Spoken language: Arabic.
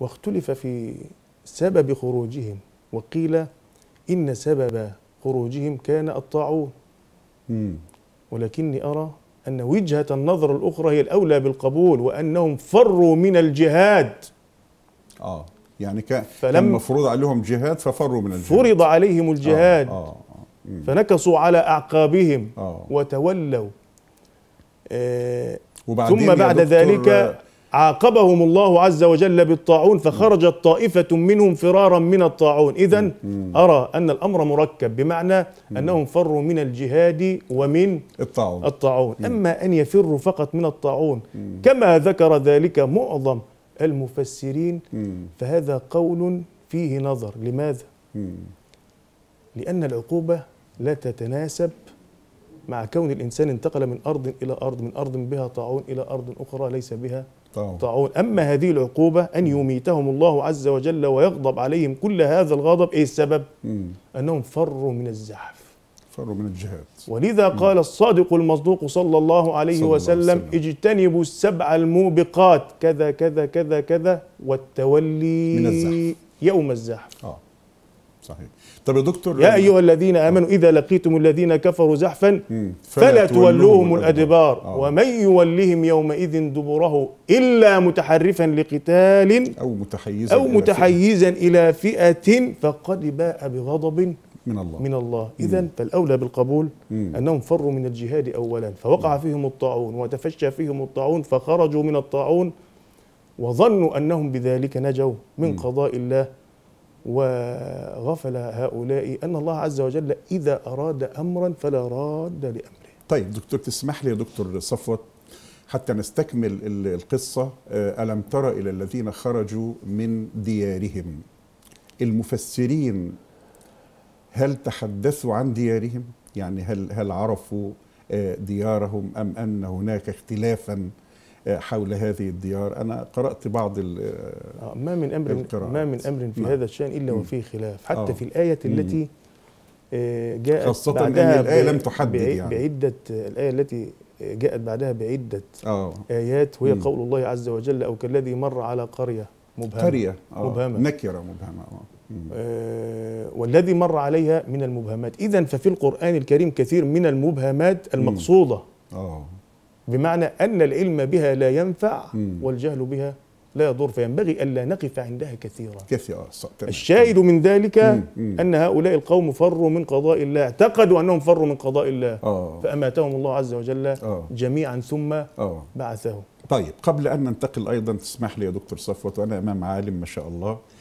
واختلف في سبب خروجهم وقيل إن سبب خروجهم كان الطاعون ولكني أرى أن وجهة النظر الأخرى هي الأولى بالقبول وأنهم فروا من الجهاد آه يعني كان فلم مفروض عليهم جهاد ففروا من الجهاد فرض عليهم الجهاد آه آه, آه. فنكصوا على أعقابهم آه وتولوا آه ثم بعد ذلك عاقبهم الله عز وجل بالطاعون فخرجت طائفة منهم فرارا من الطاعون إذا أرى أن الأمر مركب بمعنى أنهم فروا من الجهاد ومن الطاعون, الطاعون. أما أن يفروا فقط من الطاعون كما ذكر ذلك معظم المفسرين فهذا قول فيه نظر لماذا؟ لأن العقوبة لا تتناسب مع كون الإنسان انتقل من أرض إلى أرض من أرض بها طاعون إلى أرض أخرى ليس بها طاعون, طاعون. أما هذه العقوبة أن يميتهم الله عز وجل ويغضب عليهم كل هذا الغضب إيه السبب؟ مم. أنهم فروا من الزحف فروا من الجهاد ولذا مم. قال الصادق المصدوق صلى الله عليه صلى وسلم, الله اجتنبوا السبع الموبقات كذا كذا كذا كذا والتولي من الزحف يوم الزحف آه. صحيح طب يا دكتور يا ايها الذين امنوا آه. اذا لقيتم الذين كفروا زحفا فلا تولوهم الادبار آه. ومن يولهم يومئذ دبره الا متحرفا لقتال او متحيزا او متحيزا الى فئه, فئة فقد باء بغضب من الله من الله اذا فالاولى بالقبول مم. انهم فروا من الجهاد اولا فوقع مم. فيهم الطاعون وتفشى فيهم الطاعون فخرجوا من الطاعون وظنوا انهم بذلك نجوا من مم. قضاء الله وغفل هؤلاء أن الله عز وجل إذا أراد أمرا فلا راد لأمره طيب دكتور تسمح لي يا دكتور صفوت حتى نستكمل القصة آه، ألم تر إلى الذين خرجوا من ديارهم المفسرين هل تحدثوا عن ديارهم؟ يعني هل هل عرفوا آه، ديارهم أم أن هناك اختلافا حول هذه الديار أنا قرأت بعض آه، ما من أمر القراءات. ما من أمر في نعم. هذا الشأن إلا وفي خلاف حتى أوه. في الآية التي آه، جاءت خاصة بعدها أن الآية لم تحدد يعني بعدة الآية التي آه، جاءت بعدها بعدة أوه. آيات وهي مم. قول الله عز وجل أو كالذي مر على قرية مبهمة قرية أوه. مبهمة نكرة مبهمة آه والذي مر عليها من المبهمات إذا ففي القرآن الكريم كثير من المبهمات المقصودة أوه. بمعنى أن العلم بها لا ينفع والجهل بها لا يضر فينبغي ألا نقف عندها كثيرا كثيرا الشاهد من ذلك أن هؤلاء القوم فروا من قضاء الله اعتقدوا أنهم فروا من قضاء الله أوه. فأماتهم الله عز وجل أوه. جميعا ثم آه. بعثهم طيب قبل أن ننتقل أيضا تسمح لي يا دكتور صفوت وأنا أمام عالم ما شاء الله